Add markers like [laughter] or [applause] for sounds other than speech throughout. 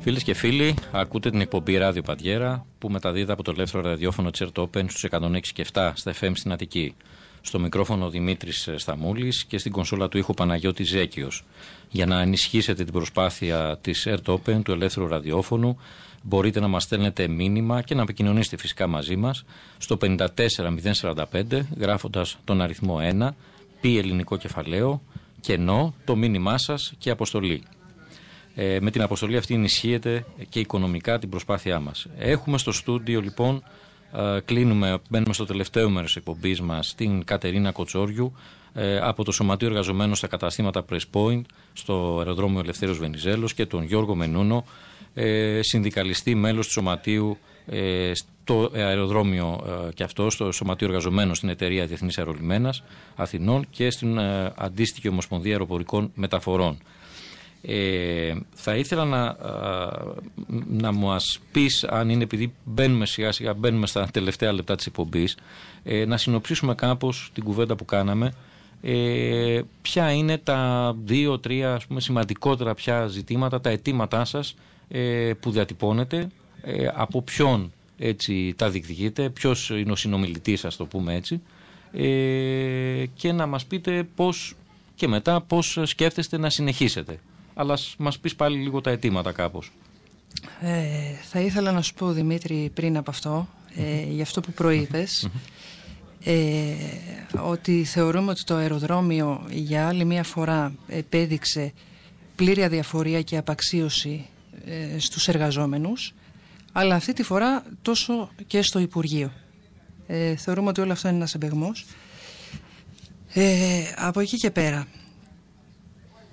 Φίλες και φίλοι, ακούτε την εκπομπή Ράδιο Πατιέρα που μεταδίδεται από το ελεύθερο ραδιόφωνο Τσέρτ Όπεν στους 106 και 7 στα FM στην Αττική. Στο μικρόφωνο Δημήτρης Σταμούλης και στην κονσόλα του ήχου Παναγιώτης Ζέκιος. Για να ενισχύσετε την προσπάθεια της ΕΡΤΟΠΕΝ του ελεύθερου ραδιόφωνου, μπορείτε να μας στέλνετε μήνυμα και να επικοινωνήσετε φυσικά μαζί μας στο 54045 γράφοντας τον αριθμό 1, π ελληνικό κεφαλαίο, κενό το μήνυμά σας και αποστολή. Ε, με την αποστολή αυτή ενισχύεται και οικονομικά την προσπάθειά μας. Έχουμε στο στούντιο λοιπόν, ε, κλείνουμε, μπαίνουμε στο τελευταίο μέρος εκπομπής μας, την Κατερίνα Κοτσόριου, ε, από το Σωματείο Εργαζομένων στα καταστήματα Press Point, στο αεροδρόμιο Ελευθέριος Βενιζέλος και τον Γιώργο Μενούνο, ε, συνδικαλιστή μέλος του Σωματείου ε, στο αεροδρόμιο ε, και αυτό, στο Σωματείο Εργαζομένων στην Εταιρεία Διεθνής Αερολιμένας Αθηνών και στην ε, αντίστοιχη Ομοσπονδία Αεροπορικών Μεταφορών. Ε, θα ήθελα να, να μας πεις αν είναι επειδή μπαίνουμε σιγά σιγά μπαίνουμε στα τελευταία λεπτά της εκπομπής, ε, να συνοψίσουμε κάπως την κουβέντα που κάναμε ε, ποια είναι τα δύο τρία σημαντικότερα πια ζητήματα τα αιτήματά σας που διατυπώνετε ε, από ποιον έτσι, τα διεκδικείτε, ποιος είναι ο συνομιλητής ας το πούμε έτσι ε, και να μας πείτε πώς και μετά πώς σκέφτεστε να συνεχίσετε. Αλλά μας πεις πάλι λίγο τα αιτήματα κάπως. Ε, θα ήθελα να σου πω Δημήτρη πριν από αυτό, ε, για αυτό που προειπες ε, ότι θεωρούμε ότι το αεροδρόμιο για άλλη μία φορά επέδειξε πλήρη διαφορία και απαξίωση στους εργαζόμενους αλλά αυτή τη φορά τόσο και στο Υπουργείο. Ε, θεωρούμε ότι όλο αυτό είναι ένας εμπεγμός. Ε, από εκεί και πέρα,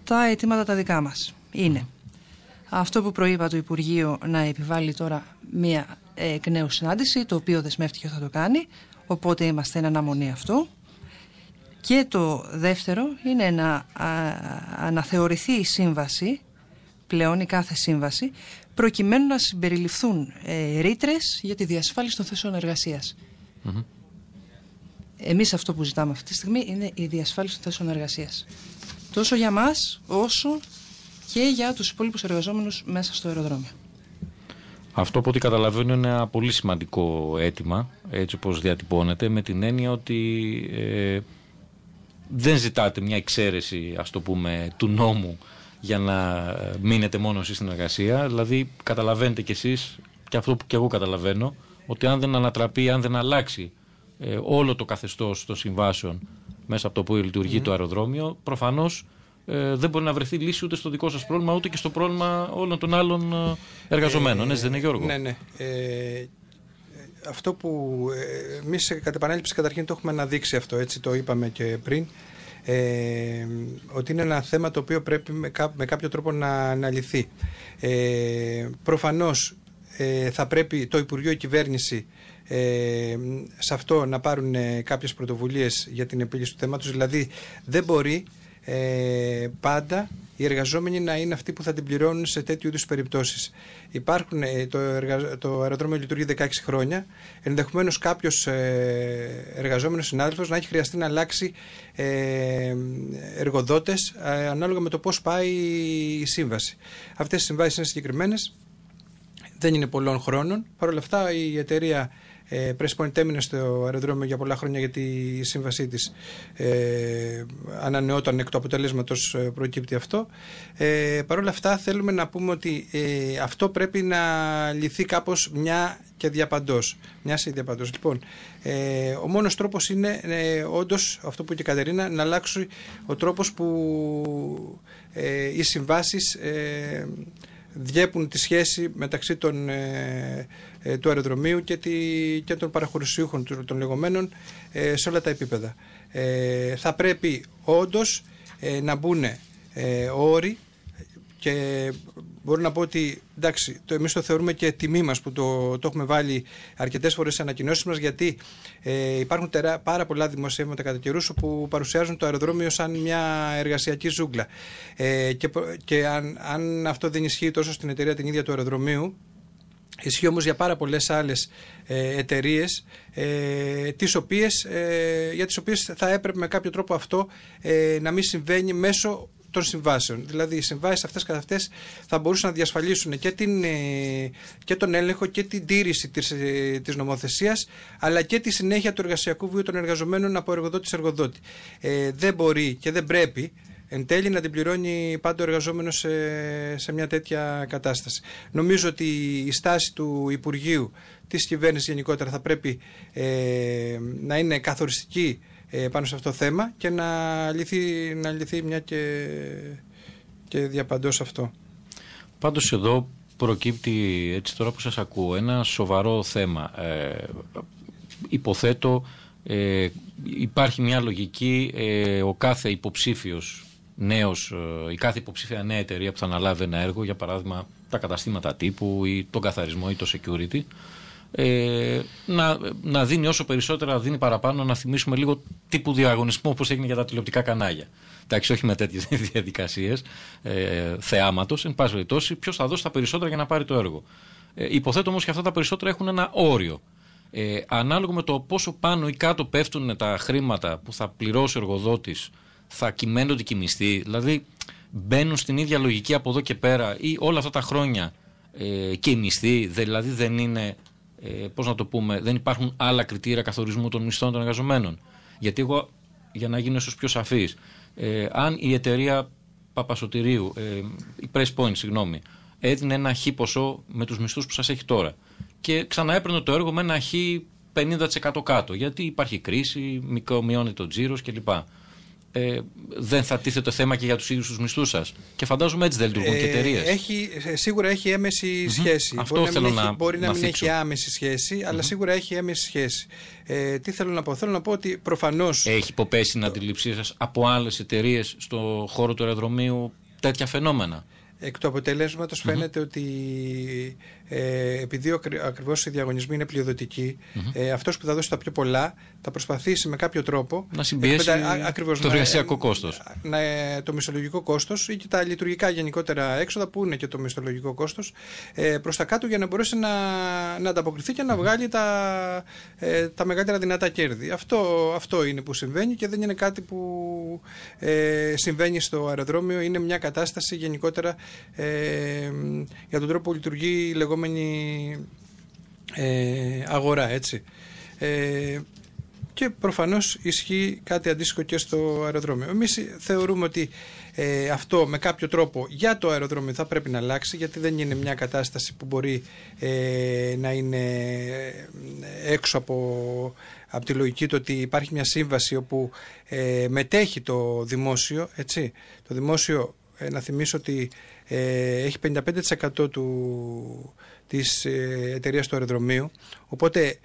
τα αιτήματα τα δικά μας είναι αυτό που προείπα το Υπουργείο να επιβάλλει τώρα μία ε, εκ νέου συνάντηση, το οποίο δεσμεύτηκε ότι θα το κάνει, οπότε είμαστε εν αναμονή αυτού. Και το δεύτερο είναι να αναθεωρηθεί η σύμβαση πλέον η κάθε σύμβαση προκειμένου να συμπεριληφθούν ε, ρήτρες για τη διασφάλιση των θέσεων εργασίας. Εμείς αυτό που ζητάμε αυτή τη στιγμή είναι η διασφάλιση των θέσεων εργασίας. Τόσο για μας, όσο και για τους υπόλοιπους εργαζόμενους μέσα στο αεροδρόμιο. Αυτό που ό,τι καταλαβαίνω είναι ένα πολύ σημαντικό αίτημα, έτσι όπως διατυπώνεται, με την έννοια ότι ε, δεν ζητάτε μια εξαίρεση, ας το πούμε, του νόμου για να ε, μείνετε μόνο εσείς στην εργασία. Δηλαδή, καταλαβαίνετε κι εσείς, και αυτό που κι εγώ καταλαβαίνω, ότι αν δεν ανατραπεί, αν δεν αλλάξει ε, όλο το καθεστώς των συμβάσεων μέσα από το οποίο το αεροδρόμιο, προφανώς ε, δεν μπορεί να βρεθεί λύση ούτε στο δικό σας πρόβλημα, ούτε και στο πρόβλημα όλων των άλλων εργαζομένων. Ε, έτσι δεν είναι, Γιώργο. Ναι, ναι. Ε, αυτό που εμεί κατά επανάληψη καταρχήν το έχουμε αναδείξει αυτό, έτσι το είπαμε και πριν ε, ότι είναι ένα θέμα το οποίο πρέπει με, κάποιο τρόπο να, αναλυθεί λυθεί. Ε, προφανώς ε, θα πρέπει το Υπουργείο η Κυβέρνηση ε, σε αυτό να πάρουν ε, κάποιες πρωτοβουλίες για την επίλυση του θέματος, δηλαδή δεν μπορεί ε, πάντα οι εργαζόμενοι να είναι αυτοί που θα την πληρώνουν σε τέτοιου είδους περιπτώσεις. Υπάρχουν, ε, το, το αεροδρόμιο λειτουργεί 16 χρόνια. Ενδεχομένως κάποιος ε, εργαζόμενος συνάδελφος να έχει χρειαστεί να αλλάξει ε, εργοδότες ανάλογα με το πώς πάει η σύμβαση. Αυτές οι συμβάσεις είναι συγκεκριμένες, δεν είναι πολλών χρόνων. Παρ' όλα αυτά η εταιρεία ε, Press έμεινε στο αεροδρόμιο για πολλά χρόνια γιατί η σύμβασή της ε, ανανεώταν εκ του αποτελέσματος ε, προκύπτει αυτό. Ε, Παρ' όλα αυτά θέλουμε να πούμε ότι ε, αυτό πρέπει να λυθεί κάπως μια και διαπαντός. Μιας και διαπαντός. Λοιπόν, ε, ο μόνος τρόπος είναι ε, όντως αυτό που είπε η Κατερίνα να αλλάξει ο τρόπος που ε, οι συμβάσεις διέπουν τη σχέση μεταξύ των, ε, ε, του αεροδρομίου και, τη, και των παραχωρησιούχων των, των λεγόμενων ε, σε όλα τα επίπεδα. θα πρέπει όντως να μπουν όροι και μπορώ να πω ότι εντάξει, το, εμείς το θεωρούμε και τιμή μας που το, το έχουμε βάλει αρκετές φορές σε ανακοινώσεις μας γιατί ε, υπάρχουν πάρα πολλά δημοσιεύματα κατά καιρούς που παρουσιάζουν το αεροδρόμιο σαν μια εργασιακή ζούγκλα. Ε, και και αν, αν αυτό δεν ισχύει τόσο στην εταιρεία την ίδια του αεροδρομίου, Ισχύει όμως για πάρα πολλές άλλες ε, εταιρείες ε, ε, για τις οποίες θα έπρεπε με κάποιο τρόπο αυτό ε, να μην συμβαίνει μέσω των συμβάσεων. Δηλαδή, οι συμβάσεις αυτές καθ' αυτές θα μπορούσαν να διασφαλίσουν ε, και, τον έλεγχο και την τήρηση της ε, νομοθεσίας, αλλά και τη συνέχεια του εργασιακού βίου των εργαζομένων από εργοδότη σε εργοδότη. Ε, δεν μπορεί και δεν πρέπει εν τέλει να την πληρώνει πάντα ο εργαζόμενος σε, μια τέτοια κατάσταση. Νομίζω ότι η στάση του Υπουργείου, της κυβέρνησης γενικότερα, θα πρέπει να είναι καθοριστική ε, πάνω σε αυτό το θέμα και να λυθεί, να λυθεί μια και, και διαπαντός αυτό. Πάντως εδώ προκύπτει έτσι τώρα που σας ακούω ένα σοβαρό θέμα. Ε, υποθέτω ε, υπάρχει μια λογική ε, ο κάθε υποψήφιος νέος, ε, η κάθε υποψήφια νέα εταιρεία που θα αναλάβει ένα έργο για παράδειγμα τα καταστήματα τύπου ή τον καθαρισμό ή το security ε, να, να δίνει όσο περισσότερα δίνει παραπάνω, να θυμίσουμε λίγο τύπου διαγωνισμού όπως έγινε για τα τηλεοπτικά κανάλια. Εντάξει, όχι με τέτοιες [laughs] διαδικασίες ε, θεάματος. Εν πάση περιπτώσει, ποιος θα δώσει τα περισσότερα για να πάρει το έργο. Ε, υποθέτω όμως και αυτά τα περισσότερα έχουν ένα όριο. Ε, ανάλογο με το πόσο πάνω ή κάτω πέφτουν τα χρήματα που θα πληρώσει ο εργοδότης, θα κυμαίνονται και οι μισθοί. Δηλαδή, μπαίνουν στην ίδια λογική από εδώ και πέρα ή όλα αυτά τα χρόνια ε, και οι μισθοί, δηλαδή δεν είναι ε, πώς να το πούμε, δεν υπάρχουν άλλα κριτήρια καθορισμού των μισθών των εργαζομένων. Γιατί εγώ, για να γίνω ίσως πιο σαφής. ε, αν η εταιρεία Παπασωτηρίου, ε, η Press Point, συγγνώμη, έδινε ένα χ ποσό με τους μισθούς που σας έχει τώρα και ξαναέπαιρνε το έργο με ένα χ 50% κάτω, γιατί υπάρχει κρίση, μειώνεται μειώνει το τζίρος κλπ ε, δεν θα τίθεται το θέμα και για τους ίδιους τους μισθούς σας. Και φαντάζομαι έτσι δεν λειτουργούν ε, και εταιρείε. Ε, σίγουρα έχει σχέση. Αυτό μπορεί θέλω να, μην έχει, μπορεί να, μην εχει έχει άμεση σχέση, σίγουρα έχει έμεση σχέση. Ε, τι θέλω να πω, θέλω να πω ότι προφανώς. Έχει υποπέσει την αντιληψή σας από άλλες εταιρείες στον χώρο του αεροδρομίου τέτοια φαινόμενα. Εκ του αποτελέσματος φαίνεται ότι ε, επειδή ακριβώς οι διαγωνισμοί είναι πλειοδοτικοί, ε, αυτός που θα δώσει τα πιο πολλά θα προσπαθήσει με κάποιο τρόπο να συμπιέσει ε, ακριβώς, το εργασιακό ε, κόστο. το μισθολογικό κόστος ή και τα λειτουργικά γενικότερα έξοδα που είναι και το μισθολογικό κόστος ε, προς τα κάτω για να μπορέσει να, να ανταποκριθεί και να mm βγάλει τα, ε, τα μεγαλύτερα δυνατά κέρδη. Αυτό, αυτό είναι που συμβαίνει και δεν είναι κάτι που ε, συμβαίνει στο αεροδρόμιο. Είναι μια κατάσταση γενικότερα ε, για τον τρόπο που λειτουργεί η λεγόμενη ε, αγορά, έτσι. Ε, και προφανώς ισχύει κάτι αντίστοιχο και στο αεροδρόμιο. Εμείς θεωρούμε ότι ε, αυτό με κάποιο τρόπο για το αεροδρόμιο θα πρέπει να αλλάξει γιατί δεν είναι μια κατάσταση που μπορεί να είναι έξω από, από τη λογική του ότι υπάρχει μια σύμβαση όπου μετέχει το δημόσιο, έτσι, το δημόσιο ε, να θυμίσω ότι ε, έχει 55% του, της ε, εταιρείας του αεροδρομίου. Οπότε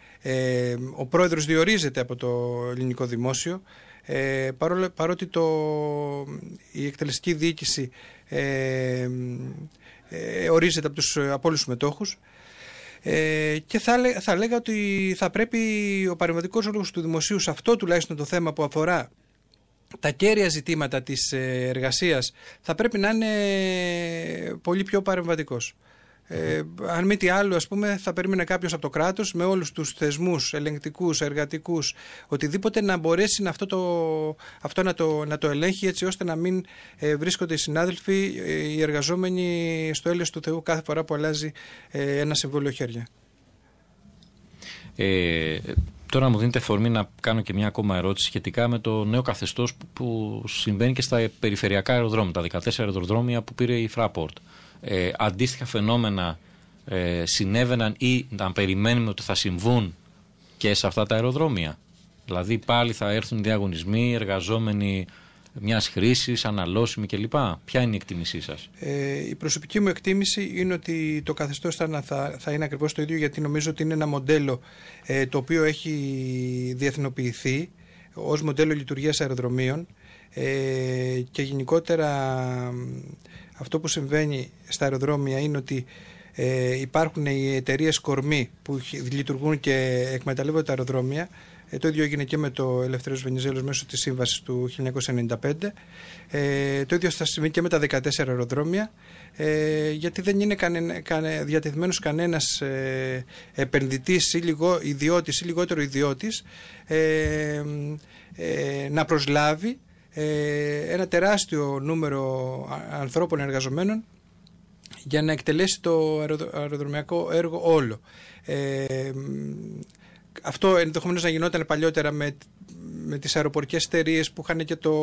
ο πρόεδρος διορίζεται από το ελληνικό δημόσιο. Ε, παρό, παρότι το, η εκτελεστική διοίκηση ε, ορίζεται από, τους, από όλους μετόχους και θα, θα λέγα ότι θα πρέπει ο παρεμβατικός ρόλο του δημοσίου σε αυτό τουλάχιστον το θέμα που αφορά τα κέρια ζητήματα της ε, εργασίας θα πρέπει να είναι πολύ πιο παρεμβατικός. Ε, αν μη τι άλλο, ας πούμε, θα περίμενε κάποιος από το κράτος με όλους τους θεσμούς ελεγκτικούς, εργατικούς, οτιδήποτε να μπορέσει να αυτό, το, αυτό να, το, να το ελέγχει έτσι ώστε να μην ε, βρίσκονται οι συνάδελφοι, ε, οι εργαζόμενοι στο έλεος του Θεού κάθε φορά που αλλάζει ε, ένα συμβόλαιο χέρια. Τώρα μου δίνετε φορμή να κάνω και μια ακόμα ερώτηση σχετικά με το νέο καθεστώς που συμβαίνει και στα περιφερειακά αεροδρόμια, τα 14 αεροδρόμια που πήρε η Fraport. Ε, αντίστοιχα φαινόμενα ε, συνέβαιναν ή να περιμένουμε ότι θα συμβούν και σε αυτά τα αεροδρόμια. Δηλαδή πάλι θα έρθουν διαγωνισμοί, εργαζόμενοι μιας χρήσης, αναλώσιμη κλπ. Ποια είναι η εκτίμησή σας, ε, Η προσωπική μου εκτίμηση είναι ότι το καθεστώς θα, θα, είναι ακριβώς το ίδιο, γιατί νομίζω ότι είναι ένα μοντέλο ε, το οποίο έχει διεθνοποιηθεί ως μοντέλο λειτουργίας αεροδρομίων ε, και γενικότερα αυτό που συμβαίνει στα αεροδρόμια είναι ότι ε, υπάρχουν οι εταιρείες κορμοί που λειτουργούν και εκμεταλλεύονται τα αεροδρόμια ε, το ίδιο έγινε και με το Ελευθερίος Βενιζέλος μέσω της σύμβασης του 1995. Ε, το ίδιο θα συμβεί και με τα 14 αεροδρόμια, ε, γιατί δεν είναι κανε, κανε, διατεθειμένος κανένας ε, επενδυτής ή ή λιγότερο ιδιώτης ε, ε, να προσλάβει ε, ένα τεράστιο νούμερο ανθρώπων εργαζομένων για να εκτελέσει το αεροδρομιακό έργο όλο. Ε, αυτό ενδεχομένως να γινόταν παλιότερα με, με τις αεροπορικές εταιρείες που είχαν και το,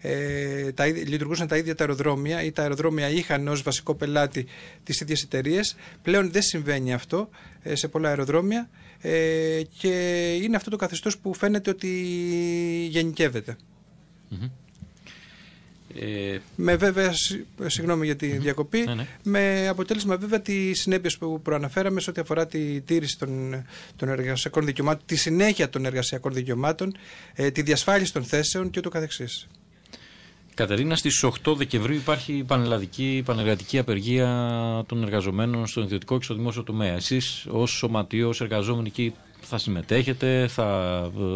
ε, τα, λειτουργούσαν τα ίδια τα αεροδρόμια ή τα αεροδρόμια είχαν ως βασικό πελάτη τις ίδιες εταιρείες. Πλέον δεν συμβαίνει αυτό ε, σε πολλά αεροδρόμια ε, και είναι αυτό το καθεστώς που φαίνεται ότι ε, με βέβαια, συγγνώμη για τη διακοπή, ναι, ναι. με αποτέλεσμα βέβαια τις συνέπειες που προαναφέραμε σε ό,τι αφορά τη τήρηση των, των εργασιακών δικαιωμάτων, τη συνέχεια των εργασιακών δικαιωμάτων, ε, τη διασφάλιση των θέσεων και ούτω καθεξής. Κατερίνα, στις 8 Δεκεμβρίου υπάρχει πανελλαδική, πανελλαδική απεργία των εργαζομένων στον ιδιωτικό και στο δημόσιο τομέα. Εσείς, ως σωματείο, εργαζόμενοι εκεί, θα συμμετέχετε, θα,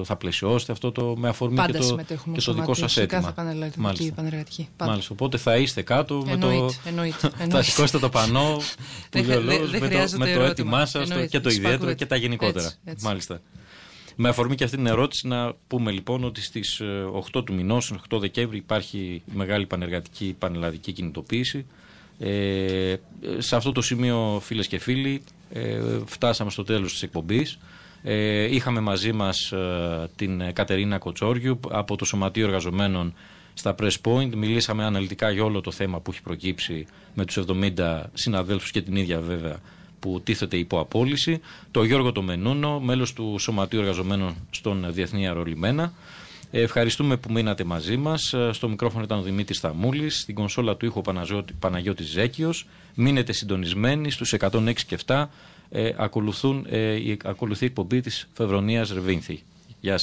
θα πλαισιώσετε αυτό το με αφορμή Πάντα και το, και το δικό σα έτοιμο. πανελλαδική Μάλιστα. πανεργατική. Μάλιστα. Οπότε θα είστε κάτω με το. [laughs] θα σηκώσετε το πανό [laughs] που με, το, έτοιμά σα και το ιδιαίτερο και τα γενικότερα. Μάλιστα. Με αφορμή και αυτή την ερώτηση να πούμε λοιπόν ότι στις 8 ε, του μηνός, 8 Δεκέμβρη υπάρχει μεγάλη πανεργατική πανελλαδική κινητοποίηση. Ε, ε σε αυτό το σημείο φίλες και φίλοι ε, φτάσαμε στο τέλος της εκπομπής. Ε, είχαμε μαζί μας ε, την Κατερίνα Κοτσόριου από το Σωματείο Εργαζομένων στα Press Point. Μιλήσαμε αναλυτικά για όλο το θέμα που έχει προκύψει με τους 70 συναδέλφους και την ίδια βέβαια που τίθεται υπό απόλυση. Το Γιώργο Τομενούνο, μέλος του Σωματείου Εργαζομένων στον Διεθνή Αερολιμένα. Ε, ευχαριστούμε που μείνατε μαζί μας ε, Στο μικρόφωνο ήταν ο Δημήτρης Θαμούλης στην κονσόλα του ήχου Παναγιώτης Ζέκιος. Μείνετε συντονισμένοι στους 106 και 7 ε, ακολουθούν, ε, η, ακολουθεί η εκπομπή της Φεβρονίας Ρεβίνθη. Γεια